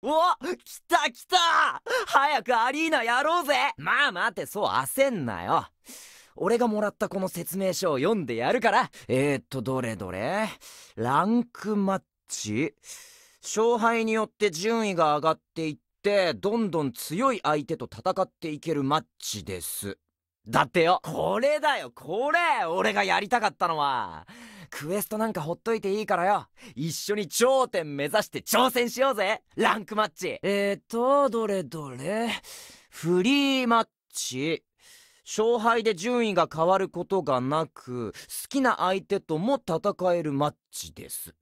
お来た来た早くアリーナやろうぜまあ待ってそう焦んなよ俺がもらったこの説明書を読んでやるからえー、っとどれどれランクマッチ勝敗によって順位が上がっていってどんどん強い相手と戦っていけるマッチですだってよこれだよこれ俺がやりたかったのはクエストなんかほっといていいからよ一緒に頂点目指して挑戦しようぜランクマッチえーとどれどれフリーマッチ勝敗で順位が変わることがなく好きな相手とも戦えるマッチです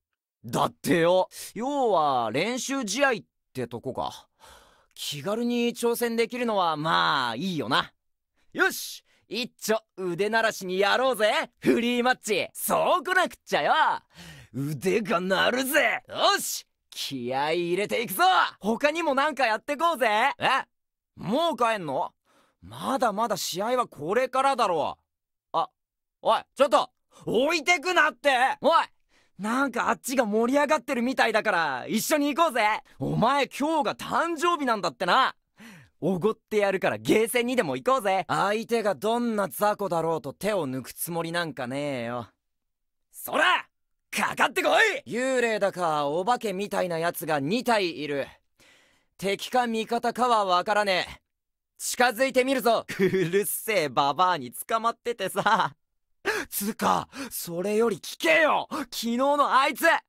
だってよ要は練習試合ってとこか気軽に挑戦できるのはまあいいよなよし一丁腕鳴らしにやろうぜフリーマッチそうこなくっちゃよ腕が鳴るぜよし気合い入れていくぞ他にもなんかやってこうぜえもう帰んのまだまだ試合はこれからだろうあおいちょっと置いてくなっておいなんかあっちが盛り上がってるみたいだから一緒に行こうぜお前今日が誕生日なんだってなおごってやるからゲーセンにでも行こうぜ相手がどんな雑魚だろうと手を抜くつもりなんかねえよそらかかってこい幽霊だかお化けみたいなやつが2体いる敵か味方かはわからねえ近づいてみるぞうるせえババアに捕まっててさつかそれより聞けよ昨日のあいつあ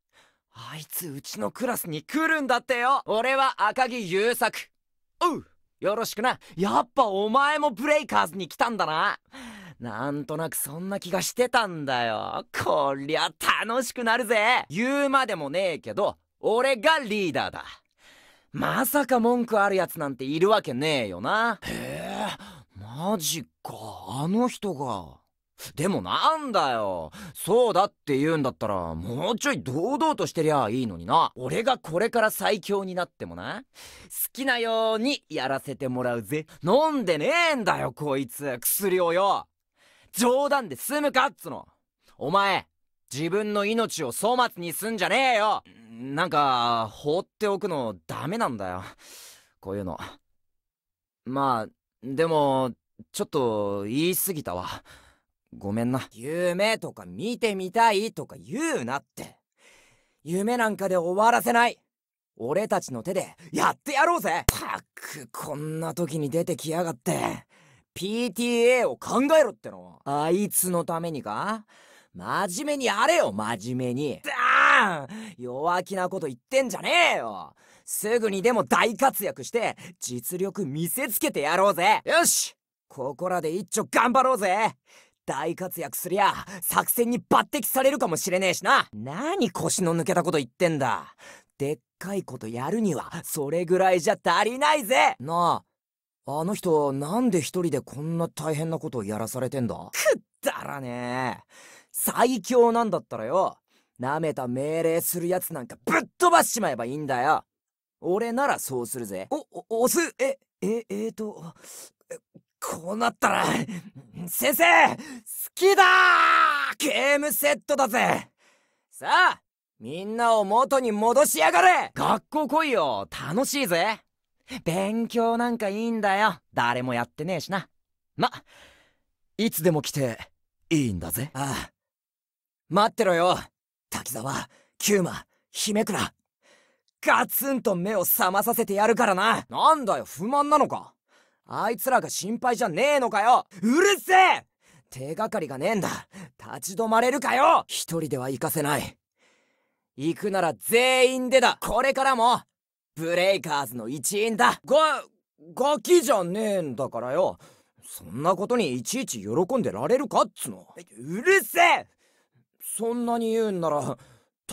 いつうちのクラスに来るんだってよ俺は赤木優作おうよろしくな。やっぱお前もブレイカーズに来たんだな。なんとなくそんな気がしてたんだよ。こりゃ楽しくなるぜ。言うまでもねえけど、俺がリーダーだ。まさか文句あるやつなんているわけねえよな。へえ、マジか。あの人が。でもなんだよそうだって言うんだったらもうちょい堂々としてりゃいいのにな俺がこれから最強になってもな好きなようにやらせてもらうぜ飲んでねえんだよこいつ薬をよ冗談で済むかっつのお前自分の命を粗末にすんじゃねえよなんか放っておくのダメなんだよこういうのまあでもちょっと言い過ぎたわごめんな夢とか見てみたいとか言うなって夢なんかで終わらせない俺たちの手でやってやろうぜたくこんな時に出てきやがって PTA を考えろってのあいつのためにか真面目にやれよ真面目にダーン弱気なこと言ってんじゃねえよすぐにでも大活躍して実力見せつけてやろうぜよしここらで一丁頑張ろうぜ大活躍すりゃ作戦に抜擢されるかもしれねえしな何腰の抜けたこと言ってんだでっかいことやるにはそれぐらいじゃ足りないぜなああの人なんで一人でこんな大変なことをやらされてんだくだらねえ最強なんだったらよなめた命令するやつなんかぶっ飛ばしちまえばいいんだよ俺ならそうするぜおお押すえええー、とこうなったら先生好きだゲームセットだぜさあみんなを元に戻しやがれ学校来いよ楽しいぜ勉強なんかいいんだよ誰もやってねえしなまいつでも来ていいんだぜああ待ってろよ滝沢キューマ姫倉ガツンと目を覚まさせてやるからななんだよ不満なのかあいつらが心配じゃねえのかようるせえ手がかりがねえんだ立ち止まれるかよ一人では行かせない行くなら全員でだこれからもブレイカーズの一員だがガキじゃねえんだからよそんなことにいちいち喜んでられるかっつのうるせえそんなに言うんなら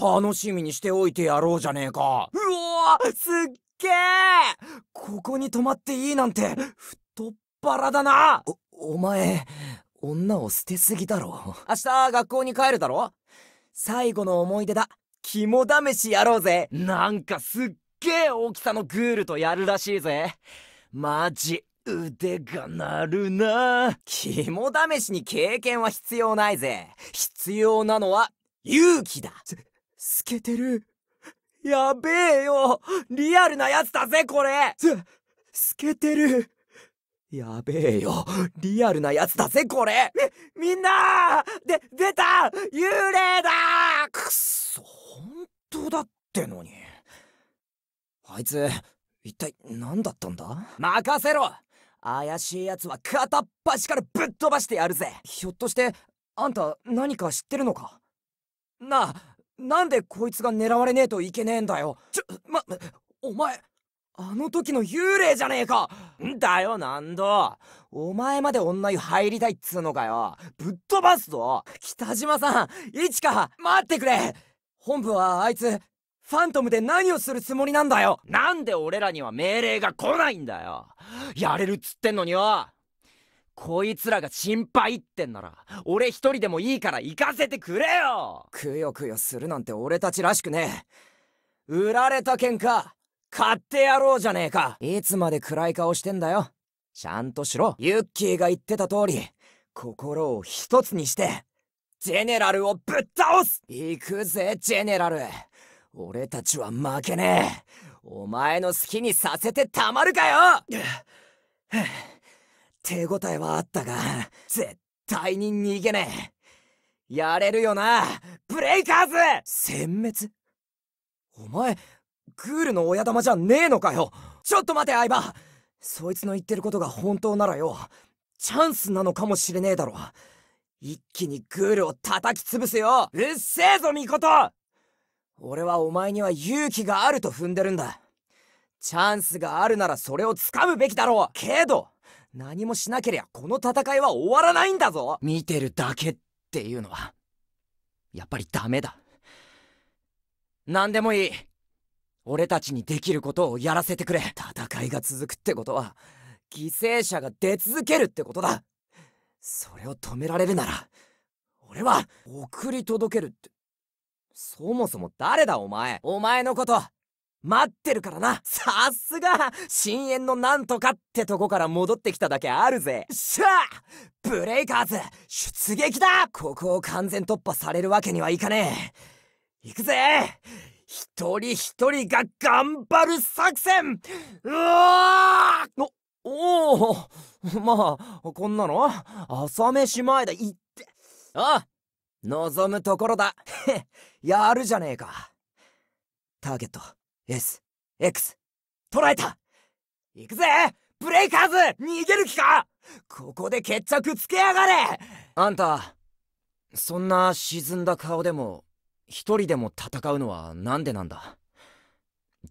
楽しみにしておいてやろうじゃねえかうわすっけーここに泊まっていいなんて太っ腹だなおお前女を捨てすぎだろ明日学校に帰るだろ最後の思い出だ肝試しやろうぜなんかすっげえ大きさのグールとやるらしいぜマジ腕が鳴るな肝試しに経験は必要ないぜ必要なのは勇気だ透けてるやべえよリアルなやつだぜこれす、透けてる。やべえよリアルなやつだぜこれみ、みんなで、出た幽霊だくっそ、本当だってのに。あいつ、一体何だったんだ任せろ怪しい奴は片っ端からぶっ飛ばしてやるぜひょっとして、あんた何か知ってるのかなあ、なんでこいつが狙われねえといけねえんだよちょ、ま、お前、あの時の幽霊じゃねえかんだよ、なんだ。お前まで女湯入りたいっつうのかよ。ぶっ飛ばすぞ北島さん、一ち待ってくれ本部はあいつ、ファントムで何をするつもりなんだよなんで俺らには命令が来ないんだよやれるっつってんのによこいつらが心配ってんなら俺一人でもいいから行かせてくれよくよくよするなんて俺たちらしくねえ売られた喧嘩買ってやろうじゃねえかいつまで暗い顔してんだよちゃんとしろユッキーが言ってた通り心を一つにしてジェネラルをぶっ倒す行くぜジェネラル俺たちは負けねえお前の好きにさせてたまるかよ手応えはあったが、絶対に逃げねえ。やれるよな、ブレイカーズ殲滅お前、クールの親玉じゃねえのかよちょっと待て、相葉そいつの言ってることが本当ならよ、チャンスなのかもしれねえだろ。一気にグールを叩き潰すようっせえぞ、ミコト俺はお前には勇気があると踏んでるんだ。チャンスがあるならそれを掴むべきだろうけど何もしなけりゃこの戦いは終わらないんだぞ見てるだけっていうのはやっぱりダメだ何でもいい俺たちにできることをやらせてくれ戦いが続くってことは犠牲者が出続けるってことだそれを止められるなら俺は送り届けるってそもそも誰だお前お前のこと待ってるからなさすが深淵のなんとかってとこから戻ってきただけあるぜしゃあブレイカーズ出撃だここを完全突破されるわけにはいかねえ行くぜ一人一人が頑張る作戦うわーおお まあこんなの朝飯前だ行ってあ望むところだ やるじゃねえかターゲット S、X、捉えた行くぜブレイカーズ逃げる気かここで決着つけやがれあんた、そんな沈んだ顔でも、一人でも戦うのはなんでなんだ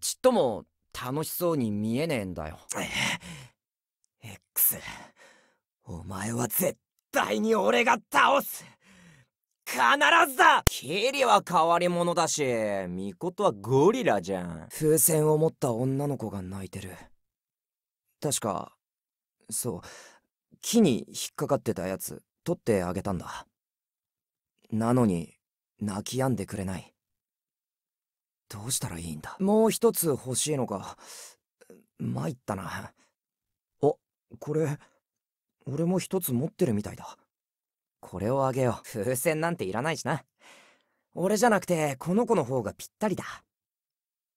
ちっとも楽しそうに見えねえんだよ。X、お前は絶対に俺が倒す必ずだキリは変わり者だし、ミコトはゴリラじゃん。風船を持った女の子が泣いてる。確か、そう、木に引っかかってたやつ、取ってあげたんだ。なのに、泣き止んでくれない。どうしたらいいんだもう一つ欲しいのか。参ったな。あ、これ、俺も一つ持ってるみたいだ。これをあげよう。風船なんていらないしな。俺じゃなくて、この子の方がぴったりだ。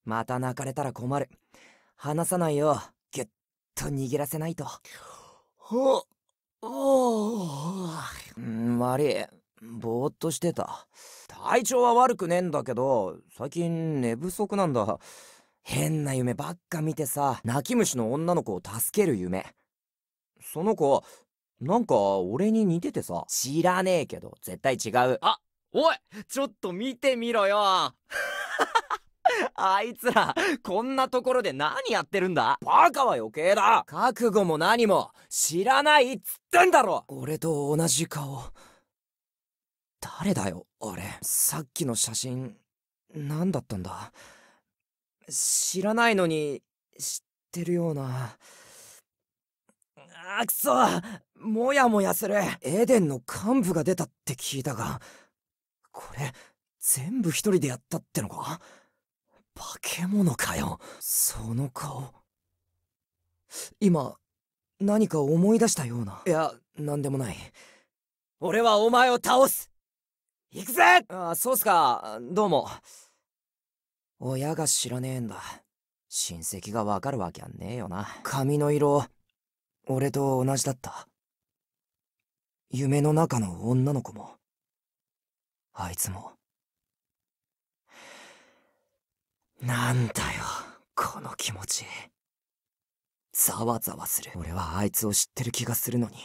また泣かれたら困る。離さないよぎゅっと握らせないと。お、うん悪い。ぼーっとしてた。体調は悪くねえんだけど、最近寝不足なんだ。変な夢ばっか見てさ、泣き虫の女の子を助ける夢。その子、なんか俺に似ててさ知らねえけど絶対違うあおいちょっと見てみろよ あいつらこんなところで何やってるんだバカは余計だ覚悟も何も知らないっつってんだろ俺と同じ顔誰だよあれさっきの写真何だったんだ知らないのに知ってるようなあくそモヤモヤするエデンの幹部が出たって聞いたがこれ全部一人でやったってのか化け物かよその顔今何か思い出したようないや何でもない俺はお前を倒す行くぜあそうっすかどうも親が知らねえんだ親戚がわかるわけはねえよな髪の色俺と同じだった。夢の中の女の子も、あいつも。なんだよ、この気持ち。ざわざわする。俺はあいつを知ってる気がするのに、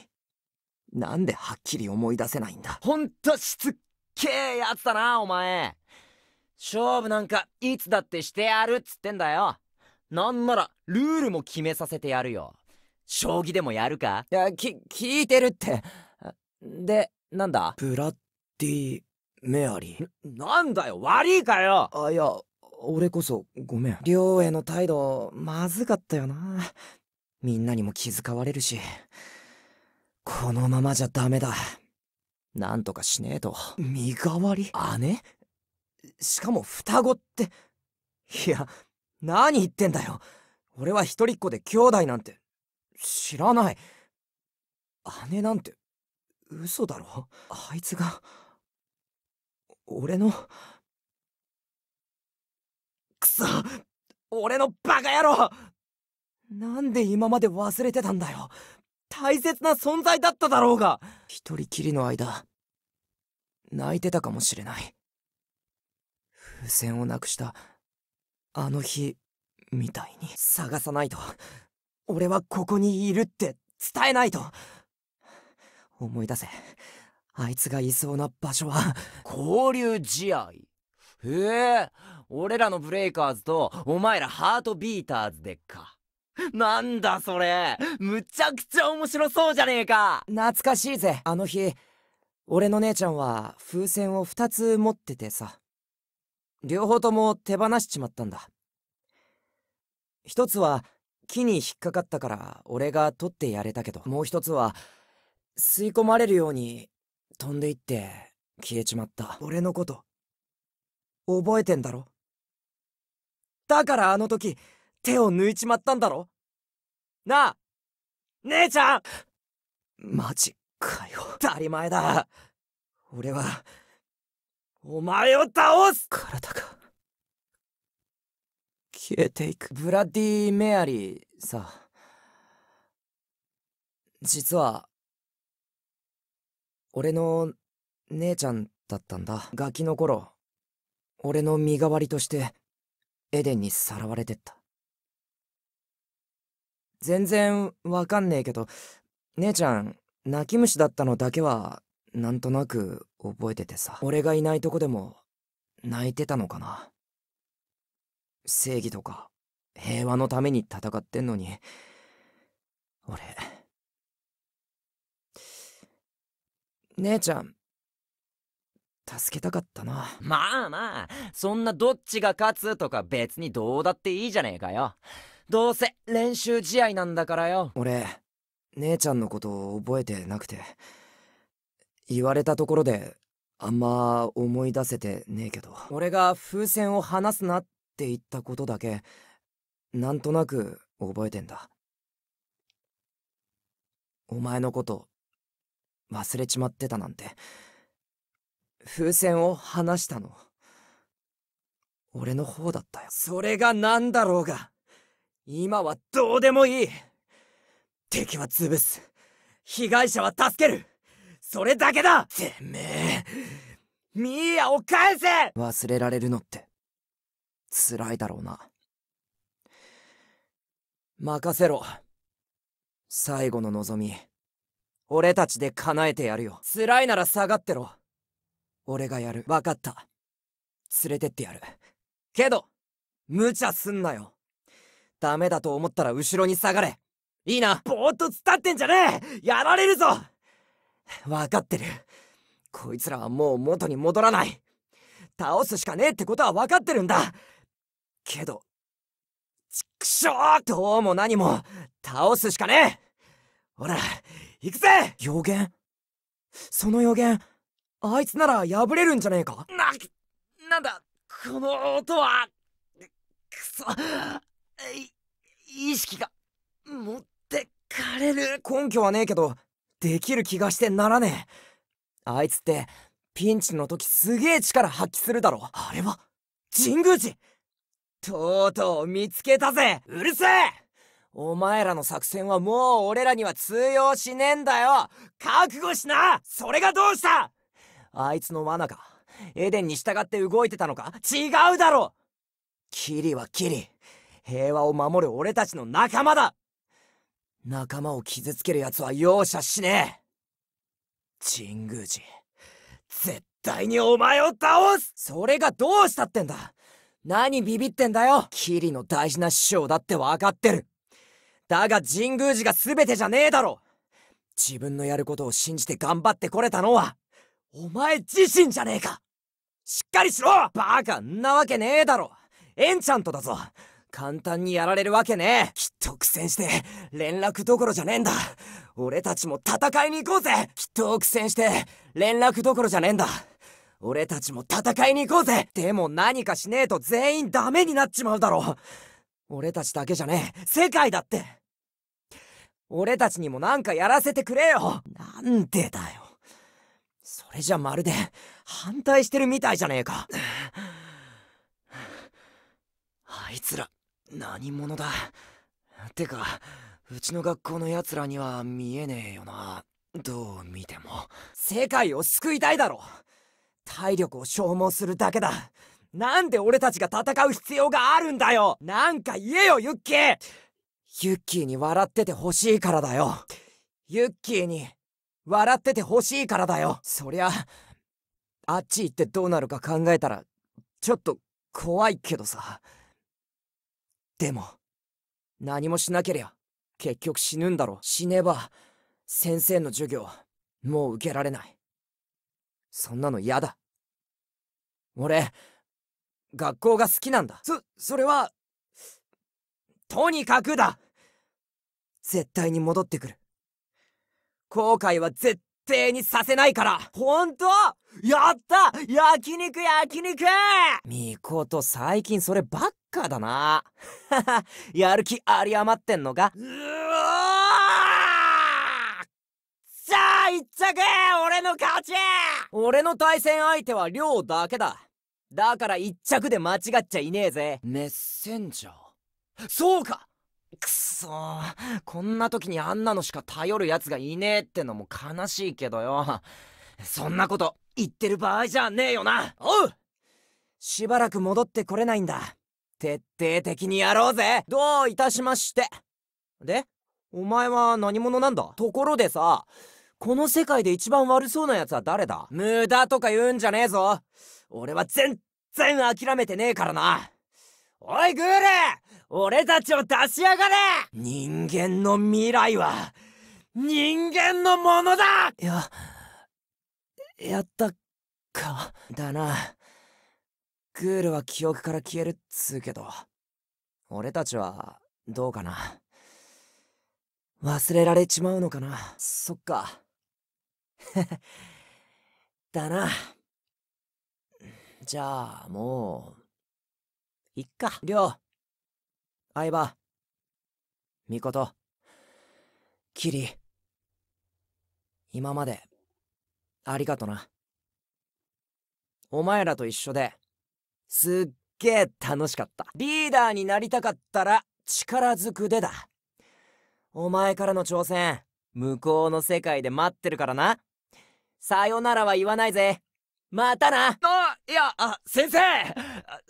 なんではっきり思い出せないんだ。ほんとしつっけえやつだな、お前。勝負なんかいつだってしてやるっつってんだよ。なんならルールも決めさせてやるよ。将棋でもやるかいや、き、聞いてるって。で、なんだブラッディ・メアリー。なんだよ、悪いかよあ、いや、俺こそごめん。亮への態度、まずかったよな。みんなにも気遣われるし。このままじゃダメだ。なんとかしねえと。身代わり姉しかも双子って。いや、何言ってんだよ。俺は一人っ子で兄弟なんて。知らない姉なんて嘘だろあいつが俺のくそ俺のバカ野郎なんで今まで忘れてたんだよ大切な存在だっただろうが一人きりの間泣いてたかもしれない風船をなくしたあの日みたいに探さないと俺はここにいるって伝えないと思い出せあいつがいそうな場所は 交流試合へえ俺らのブレイカーズとお前らハートビーターズでっかなんだそれむちゃくちゃ面白そうじゃねえか懐かしいぜあの日俺の姉ちゃんは風船を2つ持っててさ両方とも手放しちまったんだ一つは木に引っかかったから俺が取ってやれたけどもう一つは吸い込まれるように飛んでいって消えちまった俺のこと覚えてんだろだからあの時手を抜いちまったんだろなあ姉ちゃんマジかよ当たり前だ俺はお前を倒す体が消えていくブラッディ・メアリーさ実は俺の姉ちゃんだったんだガキの頃俺の身代わりとしてエデンにさらわれてった全然わかんねえけど姉ちゃん泣き虫だったのだけはなんとなく覚えててさ俺がいないとこでも泣いてたのかな正義とか平和のために戦ってんのに俺姉ちゃん助けたかったなまあまあそんなどっちが勝つとか別にどうだっていいじゃねえかよどうせ練習試合なんだからよ俺姉ちゃんのことを覚えてなくて言われたところであんま思い出せてねえけど俺が風船を離すなっって言ったことだけ、なんとなく覚えてんだ。お前のこと、忘れちまってたなんて。風船を離したの。俺の方だったよ。それが何だろうが、今はどうでもいい。敵は潰す。被害者は助ける。それだけだてめえ、ミーヤを返せ忘れられるのって辛いだろうな。任せろ。最後の望み、俺たちで叶えてやるよ。辛いなら下がってろ。俺がやる。分かった。連れてってやる。けど、無茶すんなよ。ダメだと思ったら後ろに下がれ。いいな。ぼーっと突っ立ってんじゃねえやられるぞ分かってる。こいつらはもう元に戻らない。倒すしかねえってことは分かってるんだけど、ちくしょうどうも何も、倒すしかねえほら、行くぜ予言その予言、あいつなら破れるんじゃねえかな、なんだ、この音は、くそ、意識が、持ってかれる。根拠はねえけど、できる気がしてならねえ。あいつって、ピンチの時すげえ力発揮するだろ。あれは、神宮寺とうとう見つけたぜうるせえお前らの作戦はもう俺らには通用しねえんだよ覚悟しなそれがどうしたあいつの罠かエデンに従って動いてたのか違うだろキリはキリ平和を守る俺たちの仲間だ仲間を傷つける奴は容赦しねえ神宮寺絶対にお前を倒すそれがどうしたってんだ何ビビってんだよキリの大事な師匠だって分かってるだが神宮寺が全てじゃねえだろ自分のやることを信じて頑張ってこれたのはお前自身じゃねえかしっかりしろバカんなわけねえだろエンチャントだぞ簡単にやられるわけねえきっと苦戦して連絡どころじゃねえんだ俺たちも戦いに行こうぜきっと苦戦して連絡どころじゃねえんだ俺たちも戦いに行こうぜでも何かしねえと全員ダメになっちまうだろ俺たちだけじゃねえ世界だって俺たちにもなんかやらせてくれよなんでだよそれじゃまるで反対してるみたいじゃねえかあいつら何者だてかうちの学校のやつらには見えねえよなどう見ても世界を救いたいだろ体力を消耗するだけだなんで俺たちが戦う必要があるんだよなんか言えよユッキーユッキーに笑っててほしいからだよユッキーに笑っててほしいからだよそりゃあっち行ってどうなるか考えたらちょっと怖いけどさでも何もしなけりゃ結局死ぬんだろ死ねば先生の授業もう受けられないそんなの嫌だ。俺、学校が好きなんだ。そ、それは、とにかくだ絶対に戻ってくる。後悔は絶対にさせないからほんとやった焼肉焼肉みこと最近そればっかだな。やる気あり余ってんのかうわさあ一着俺の勝ち俺の対戦相手は亮だけだだから一着で間違っちゃいねえぜメッセンジャーそうかくそこんな時にあんなのしか頼るやつがいねえってのも悲しいけどよそんなこと言ってる場合じゃねえよなおうしばらく戻ってこれないんだ徹底的にやろうぜどういたしましてでお前は何者なんだところでさこの世界で一番悪そうな奴は誰だ無駄とか言うんじゃねえぞ俺は全然諦めてねえからなおいグール俺たちを出しやがれ人間の未来は人間のものだややったかだなグールは記憶から消えるっつうけど俺たちはどうかな忘れられちまうのかなそっか だな。じゃあ、もう、いっか、りょう。相葉。みこと。キリ。今まで、ありがとな。お前らと一緒で、すっげえ楽しかった。リーダーになりたかったら、力ずくでだ。お前からの挑戦、向こうの世界で待ってるからな。さよならは言わないぜ。またなあ、いや、あ、先生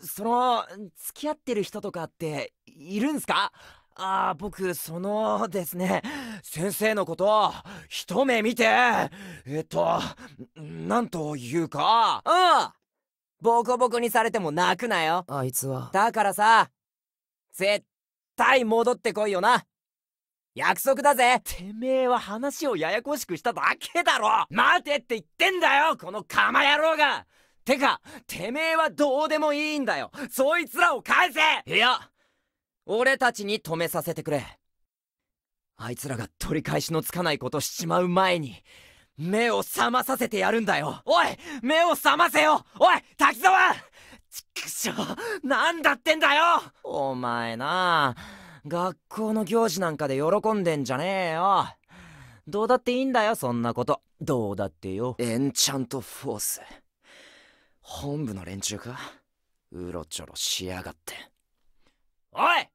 その、付き合ってる人とかって、いるんすかああ、僕、そのですね、先生のこと、一目見て、えっと、なんというか、うんボコボコにされても泣くなよ。あいつは。だからさ、絶対戻ってこいよな。約束だぜてめえは話をややこしくしただけだろ待てって言ってんだよこのカマ野郎がてか、てめえはどうでもいいんだよそいつらを返せいや、俺たちに止めさせてくれ。あいつらが取り返しのつかないことしちまう前に、目を覚まさせてやるんだよおい目を覚ませよおい滝沢ちくしょう、なんだってんだよお前なぁ。学校の行事なんかで喜んでんじゃねえよどうだっていいんだよそんなことどうだってよエンチャントフォース本部の連中かうろちょろしやがっておい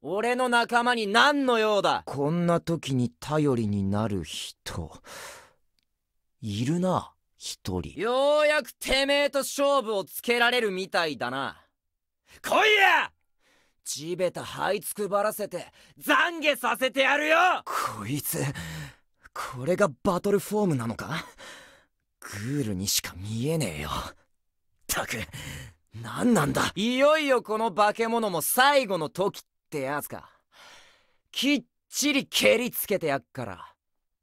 俺の仲間に何の用だこんな時に頼りになる人いるな一人ようやくてめえと勝負をつけられるみたいだな来いや地べた這いつくばらせて懺悔させてやるよこいつこれがバトルフォームなのかグールにしか見えねえよったく何なんだいよいよこの化け物も最後の時ってやつかきっちり蹴りつけてやっから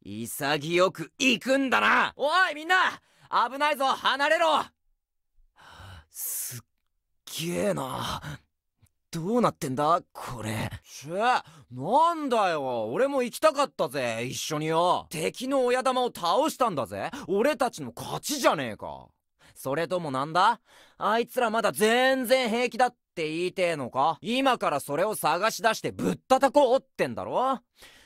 潔く行くんだなおいみんな危ないぞ離れろすっげえなどうなってんだこれちぇなんだよ俺も行きたかったぜ一緒によ敵の親玉を倒したんだぜ俺たちの勝ちじゃねえかそれともなんだあいつらまだ全然平気だって言いてえのか今からそれを探し出してぶったたこうってんだろ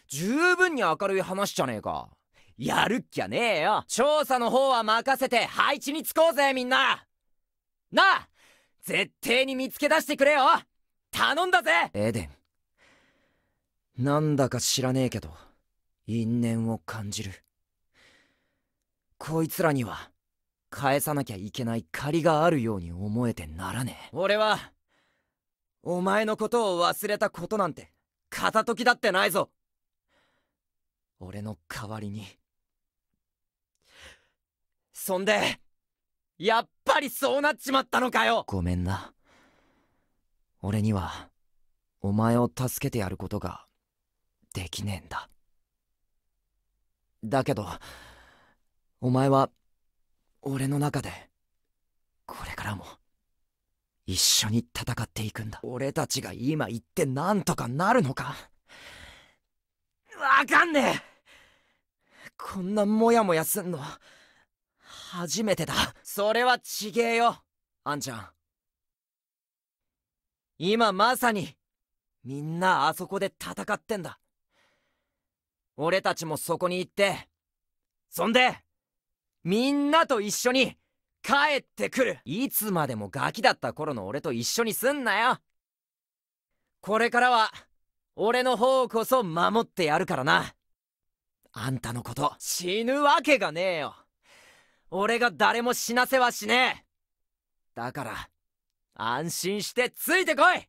十分に明るい話じゃねえかやるっきゃねえよ調査の方は任せて配置につこうぜみんななあ絶対に見つけ出してくれよ頼んだぜエデンなんだか知らねえけど因縁を感じるこいつらには返さなきゃいけない借りがあるように思えてならねえ俺はお前のことを忘れたことなんて片時だってないぞ俺の代わりにそんでやっぱりそうなっちまったのかよごめんな俺にはお前を助けてやることができねえんだだけどお前は俺の中でこれからも一緒に戦っていくんだ俺たちが今言って何とかなるのかわかんねえこんなモヤモヤすんの初めてだそれはちげえよあんちゃん今まさにみんなあそこで戦ってんだ俺たちもそこに行ってそんでみんなと一緒に帰ってくるいつまでもガキだった頃の俺と一緒にすんなよこれからは俺の方こそ守ってやるからなあんたのこと死ぬわけがねえよ俺が誰も死なせはしねえだから安心してついてこいよ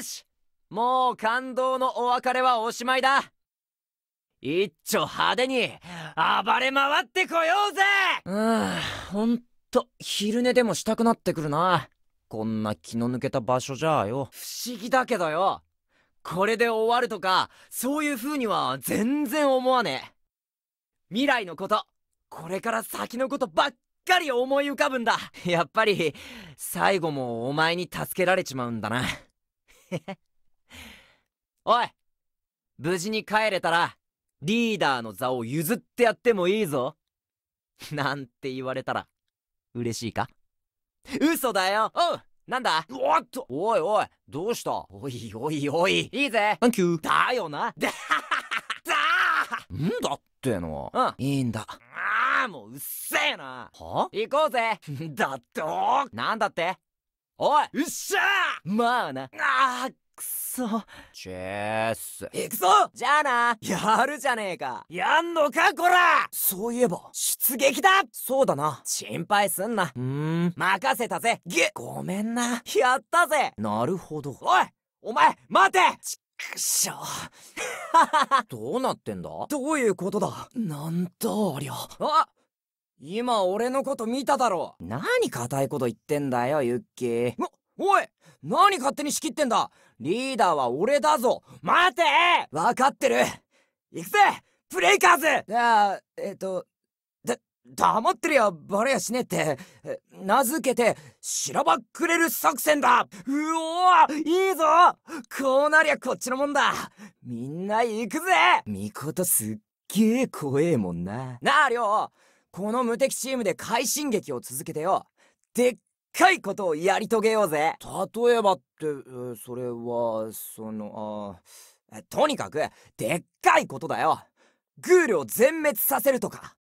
しもう感動のお別れはおしまいだ一丁派手に暴れ回ってこようぜうんほんと昼寝でもしたくなってくるなこんな気の抜けた場所じゃあよ不思議だけどよこれで終わるとかそういう風には全然思わねえ未来のことこれから先のことばっかり思い浮かぶんだやっぱり最後もお前に助けられちまうんだな おい無事に帰れたらリーダーの座を譲ってやってもいいぞなんて言われたら嬉しいか嘘だよおうなんだおっとおいおいどうしたおいおいおいいいぜサンキューだよな だだんだってのうんいいんだああもううっせえなは行こうぜ だっとなんだっておいうっしゃーまあなあーくそチェース行くぞじゃあなやるじゃねえかやんのかこらそういえば出撃だそうだな心配すんなうん任せたぜげごめんなやったぜなるほどおいお前待てくしょどうなってんだどういうことだなんだありゃあ今俺のこと見ただろ何固いこと言ってんだよユッキーおおい何勝手に仕切ってんだリーダーは俺だぞ待て分かってる行くぜブレイカーズじゃあえっ、ー、と黙ってりゃバレやしねえって名付けてしらばっくれる作戦だうおいいぞこうなりゃこっちのもんだみんな行くぜみことすっげえ怖えもんななありょうこの無敵チームで快進撃を続けてよでっかいことをやり遂げようぜ例えばってそれはそのあとにかくでっかいことだよグールを全滅させるとか